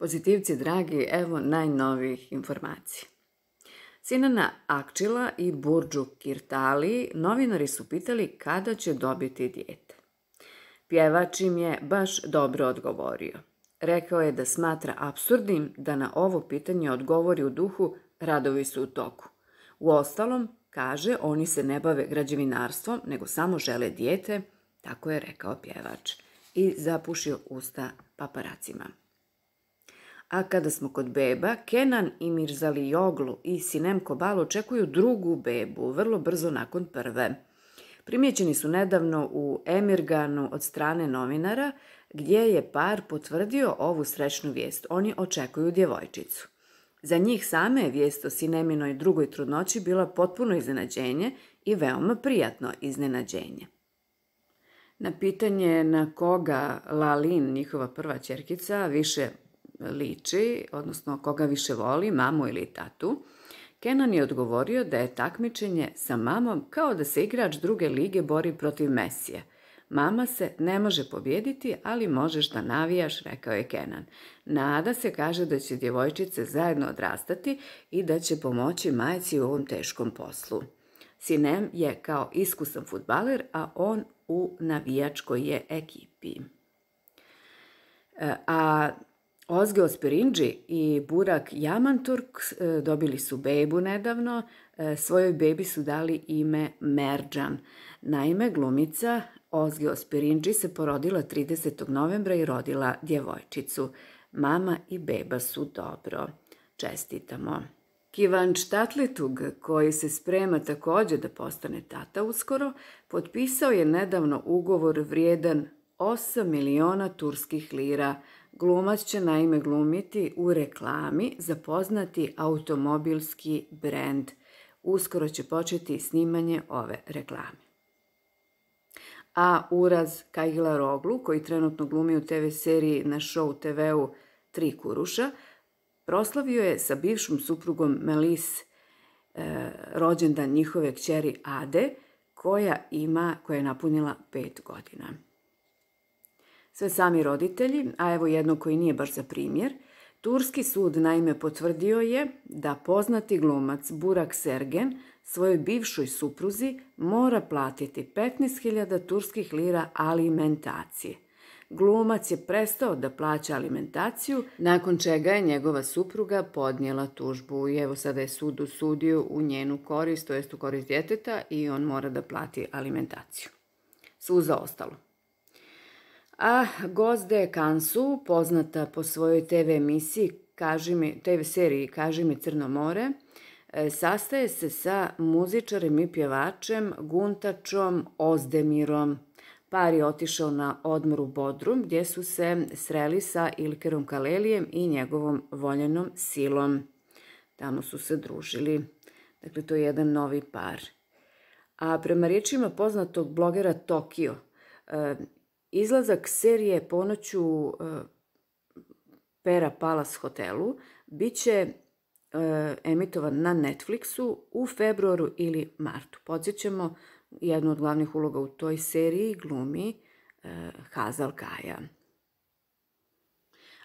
Pozitivci dragi, evo najnovijih informacija. Sinana Akčila i Burđu Kirtali novinari su pitali kada će dobiti dijete. Pjevač im je baš dobro odgovorio. Rekao je da smatra absurdnim da na ovo pitanje odgovori u duhu radovi su u toku. U ostalom, kaže, oni se ne bave građevinarstvom, nego samo žele dijete, tako je rekao pjevač i zapušio usta paparacima. A kada smo kod beba, Kenan i Mirzali Joglu i Sinem Kobal očekuju drugu bebu, vrlo brzo nakon prve. Primijećeni su nedavno u Emirganu od strane novinara, gdje je par potvrdio ovu srećnu vijest. Oni očekuju djevojčicu. Za njih same je vijest o Sineminoj drugoj trudnoći bila potpuno iznenađenje i veoma prijatno iznenađenje. Na pitanje na koga Lalin, njihova prva čerkica, više liči, odnosno koga više voli, mamu ili tatu, Kenan je odgovorio da je takmičenje sa mamom kao da se igrač druge lige bori protiv Mesije. Mama se ne može pobjediti, ali možeš da navijaš, rekao je Kenan. Nada se kaže da će djevojčice zajedno odrastati i da će pomoći majci u ovom teškom poslu. Sinem je kao iskusan futbaler, a on u navijačkoj je ekipi. E, a Ozge Spirinđi i Burak Jamanturk e, dobili su bebu nedavno. E, svojoj bebi su dali ime Merđan. Naime, glumica Ozge Spirinđi se porodila 30. novembra i rodila djevojčicu. Mama i beba su dobro. Čestitamo. Kivan Štatletug, koji se sprema također da postane tata uskoro, potpisao je nedavno ugovor vrijedan 8 miliona turskih lira – Glumac će naime glumiti u reklami za poznati automobilski brend. Uskoro će početi snimanje ove reklame. A Uraz Kajila Roglu, koji trenutno glumi u TV seriji na show TV-u Tri kuruša, proslavio je sa bivšom suprugom Melis e, rođendan njihove kćeri Ade, koja ima, koja je napunila pet godina sve sami roditelji, a evo jedno koji nije baš za primjer, Turski sud naime potvrdio je da poznati glumac Burak Sergen svojoj bivšoj supruzi mora platiti 15.000 turskih lira alimentacije. Glumac je prestao da plaća alimentaciju, nakon čega je njegova supruga podnijela tužbu i evo sada je sud usudio u njenu korist, to jest u korist djeteta i on mora da plati alimentaciju. Suza ostalo. A ah, gozde Kansu, poznata po svojoj TV emisiji, kaži mi, TV seriji Kaži mi Crno more, e, sastaje se sa muzičarem i pjevačem Guntačom Ozdemirom. Par je otišao na odmor u Bodrum gdje su se sreli sa Ilkerom Kalelijem i njegovom voljenom silom. Tamo su se družili. Dakle, to je jedan novi par. A prema riječima poznatog blogera Tokio, e, Izlazak serije ponoću u e, Pera Palace hotelu bit će e, emitovan na Netflixu u februaru ili martu. Podsjećamo, jednu od glavnih uloga u toj seriji glumi e, Hazal Kaja.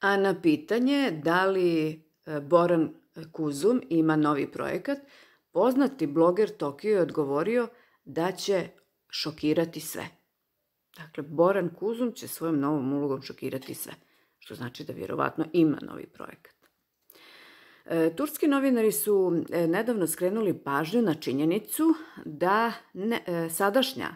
A na pitanje da li Boran Kuzum ima novi projekat, poznati bloger Tokio je odgovorio da će šokirati sve. Dakle, Boran Kuzum će svojom novom ulogom šokirati sve, što znači da vjerovatno ima novi projekat. E, turski novinari su e, nedavno skrenuli pažnju na činjenicu da e, sadašnja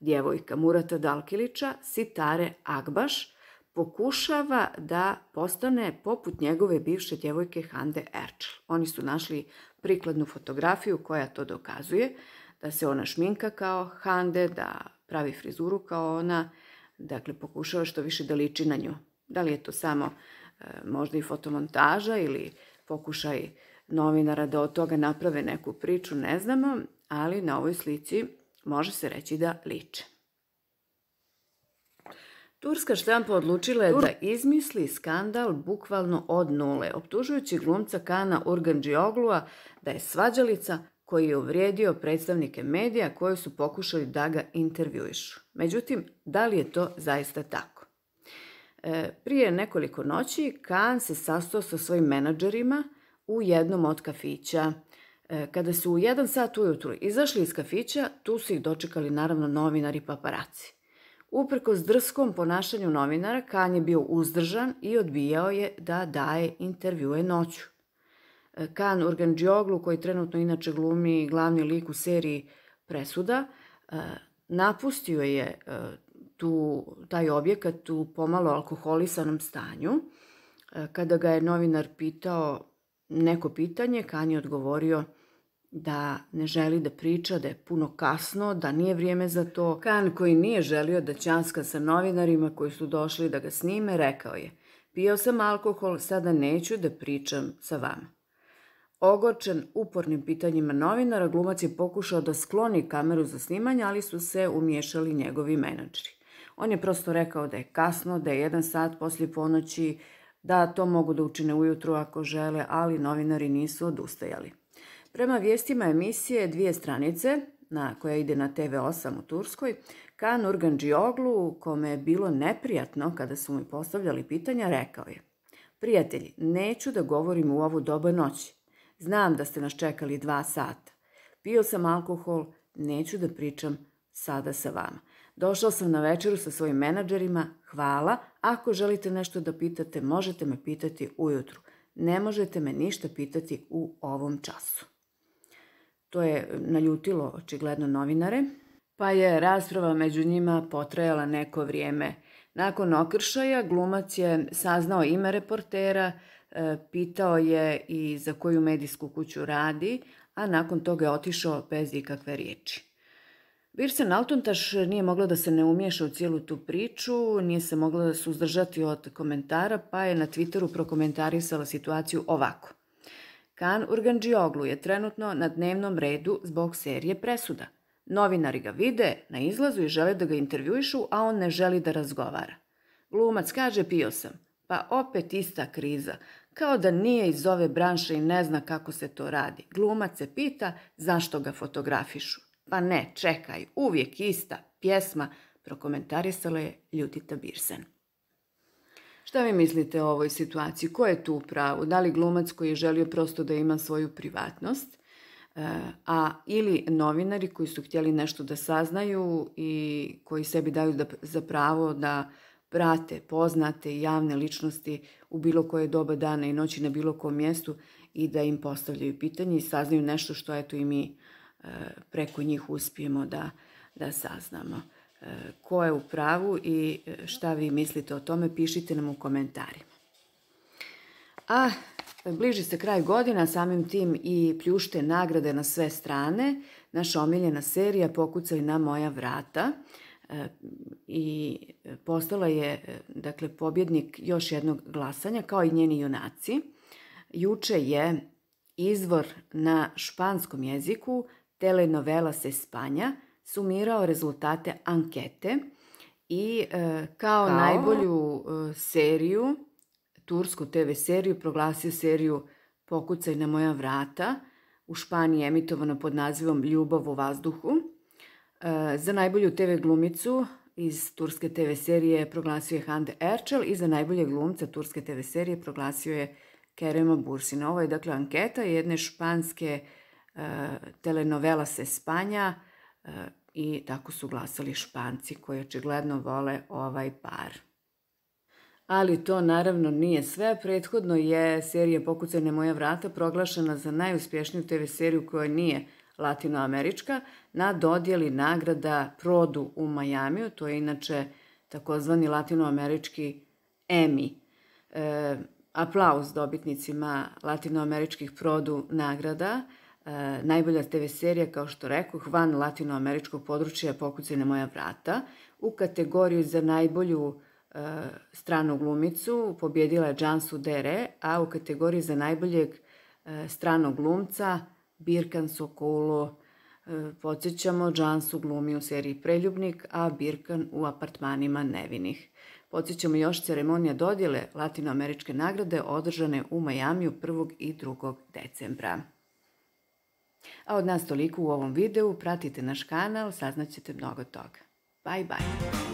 djevojka Murata Dalkilića, Sitare Agbaš, pokušava da postane poput njegove bivše djevojke Hande Erčel. Oni su našli prikladnu fotografiju koja to dokazuje, da se ona šminka kao Hande, da pravi frizuru kao ona, dakle pokušava što više da liči na nju. Da li je to samo e, možda i fotomontaža ili pokušaj novinara da od toga naprave neku priču, ne znamo, ali na ovoj slici može se reći da liče. Turska štampa odlučila je da izmisli skandal bukvalno od nule, optužujući glumca Kana Urganđioglua da je svađalica koji je uvrijedio predstavnike medija koji su pokušali da ga intervjuišu. Međutim, da li je to zaista tako? E, prije nekoliko noći Kan se sastao sa svojim menadžerima u jednom od kafića. E, kada su u jedan sat ujutru izašli iz kafića, tu su ih dočekali naravno novinari i paparaci. Uprkos drskom ponašanju novinara, Kan je bio uzdržan i odbijao je da daje intervjue noću. Kan Urgenđoglu, koji trenutno inače glumi glavni lik u seriji Presuda, e, napustio je e, tu, taj objekat u pomalo alkoholisanom stanju. E, kada ga je novinar pitao neko pitanje, Kan je odgovorio da ne želi da priča, da je puno kasno, da nije vrijeme za to. Kan koji nije želio da ćanska sa novinarima koji su došli da ga snime, rekao je Pio sam alkohol, sada neću da pričam sa vama. Ogorčen upornim pitanjima novinara, glumac je pokušao da skloni kameru za snimanje, ali su se umiješali njegovi menadžeri. On je prosto rekao da je kasno, da je jedan sat poslije ponoći, da to mogu da učine ujutru ako žele, ali novinari nisu odustajali. Prema vijestima emisije dvije stranice, na koja ide na TV8 u Turskoj, Kan ka u kome je bilo neprijatno kada su mu postavljali pitanja, rekao je Prijatelji, neću da govorim u ovu doba noći. Znam da ste nas čekali dva sata. Pio sam alkohol, neću da pričam sada sa vama. Došao sam na večeru sa svojim menadžerima, hvala. Ako želite nešto da pitate, možete me pitati ujutru. Ne možete me ništa pitati u ovom času. To je naljutilo očigledno novinare, pa je rasprava među njima potrajala neko vrijeme. Nakon okršaja glumac je saznao ime reportera, E, pitao je i za koju medijsku kuću radi, a nakon toga je otišao bez ikakve riječi. Birsen Altuntaš nije mogla da se ne umiješa u cijelu tu priču, nije se mogla da suzdržati od komentara, pa je na Twitteru prokomentarisala situaciju ovako. Kan Urganđioglu je trenutno na dnevnom redu zbog serije presuda. Novinari ga vide na izlazu i žele da ga intervjuišu, a on ne želi da razgovara. Glumac kaže pio sam, pa opet ista kriza kao da nije iz ove branše i ne zna kako se to radi. Glumac se pita zašto ga fotografišu. Pa ne, čekaj, uvijek ista pjesma, prokomentarisala je Ljutita Birsen. Šta vi mislite o ovoj situaciji? Ko je tu u pravu? Da li glumac koji je želio prosto da ima svoju privatnost? E, a ili novinari koji su htjeli nešto da saznaju i koji sebi daju da, za pravo da prate poznate i javne ličnosti u bilo koje doba dana i noći na bilo kom mjestu i da im postavljaju pitanje i saznaju nešto što eto i mi e, preko njih uspijemo da, da saznamo. E, ko je u pravu i e, šta vi mislite o tome, pišite nam u komentarima. A bliži se kraj godina, samim tim i pljušte nagrade na sve strane. Naša omiljena serija Pokucaj na moja vrata – E, i e, postala je e, dakle, pobjednik još jednog glasanja, kao i njeni junaci. Juče je izvor na španskom jeziku telenovela se spanja sumirao rezultate ankete i kao, najbolju seriju, tursku TV seriju, proglasio seriju Pokucaj na moja vrata, u Španiji emitovano pod nazivom Ljubav u vazduhu. Eh, za najbolju TV glumicu iz turske TV serije proglasio je Hande Erčel i za najbolje glumca turske TV serije proglasio je Kerema Bursina. Ovo je dakle anketa jedne španske eh, telenovela se spanja eh, i tako su glasali španci koji očigledno vole ovaj par. Ali to naravno nije sve. Prethodno je serija Pokucajne moja vrata proglašena za najuspješniju TV seriju koja nije latinoamerička, na dodjeli nagrada Produ u Majamiju, to je inače takozvani latinoamerički Emmy. E, aplauz dobitnicima latinoameričkih Produ nagrada, e, najbolja TV serija, kao što rekoh, van latinoameričkog područja na moja vrata, u kategoriju za najbolju e, stranu glumicu pobjedila je Jansu Dere, a u kategoriji za najboljeg stranog glumca Birkan Sokolo. E, podsjećamo Džansu glumi u seriji Preljubnik, a Birkan u apartmanima nevinih. Podsećamo još ceremonija dodjele latinoameričke nagrade održane u Majamiju 1. i 2. decembra. A od nas toliko u ovom videu, pratite naš kanal, saznaćete mnogo toga. Bye bye!